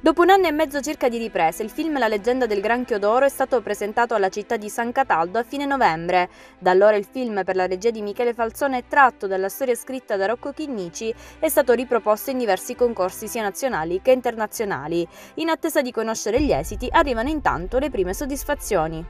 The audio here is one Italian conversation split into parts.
Dopo un anno e mezzo circa di riprese, il film La leggenda del granchio d'oro è stato presentato alla città di San Cataldo a fine novembre. Da allora il film per la regia di Michele Falzone, tratto dalla storia scritta da Rocco Chinnici, è stato riproposto in diversi concorsi sia nazionali che internazionali. In attesa di conoscere gli esiti, arrivano intanto le prime soddisfazioni.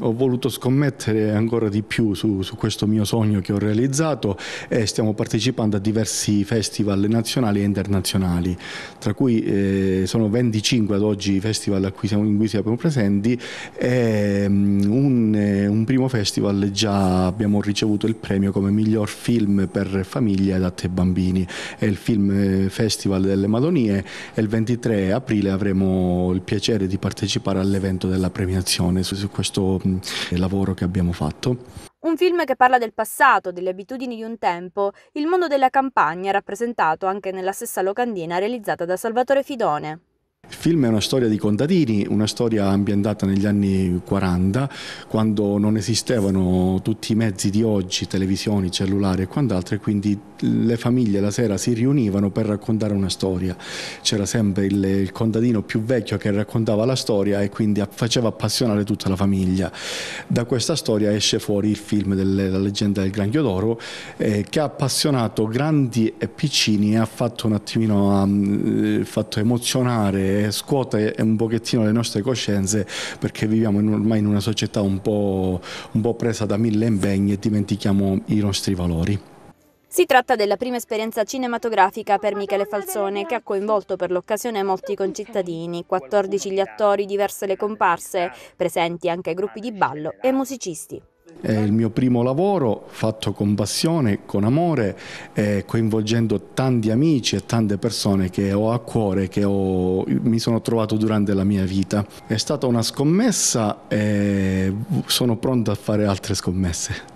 Ho voluto scommettere ancora di più su, su, questo mio sogno che ho realizzato e stiamo partecipando a diversi festival nazionali e internazionali, tra cui eh, sono 25 ad oggi i festival cui siamo, in cui siamo presenti e mm, un, eh, un, primo festival già abbiamo ricevuto il premio come miglior film per famiglie adatte ai bambini, è il Film eh, Festival delle Madonie e il 23 aprile avremo il piacere di partecipare all'evento della premiazione su, su questo Mm, lavoro che abbiamo fatto. Un film che parla del passato, delle abitudini di un tempo, il mondo della campagna rappresentato anche nella stessa locandina realizzata da Salvatore Fidone. Il film è una storia di contadini, una storia ambientata negli anni 40, quando non esistevano tutti i mezzi di oggi, televisioni, cellulari e quant'altro, e quindi le famiglie la sera si riunivano per raccontare una storia. C'era sempre il, il contadino più vecchio che raccontava la storia e quindi faceva appassionare tutta la famiglia. Da questa storia esce fuori il film La leggenda del Granchio d'Oro, eh, che ha appassionato grandi e piccini e ha fatto un attimino, mm, ha, eh, fatto emozionare scuote un pochettino le nostre coscienze perché viviamo ormai in una società un po', un po presa da mille impegni e dimentichiamo i nostri valori. Si tratta della prima esperienza cinematografica per Michele Falzone che ha coinvolto per l'occasione molti concittadini, 14 gli attori, diverse le comparse, presenti anche gruppi di ballo e musicisti. È il mio primo lavoro fatto con passione, con amore, eh, coinvolgendo tanti amici e tante persone che ho a cuore, che ho, mi sono trovato durante la mia vita. È stata una scommessa e sono pronto a fare altre scommesse.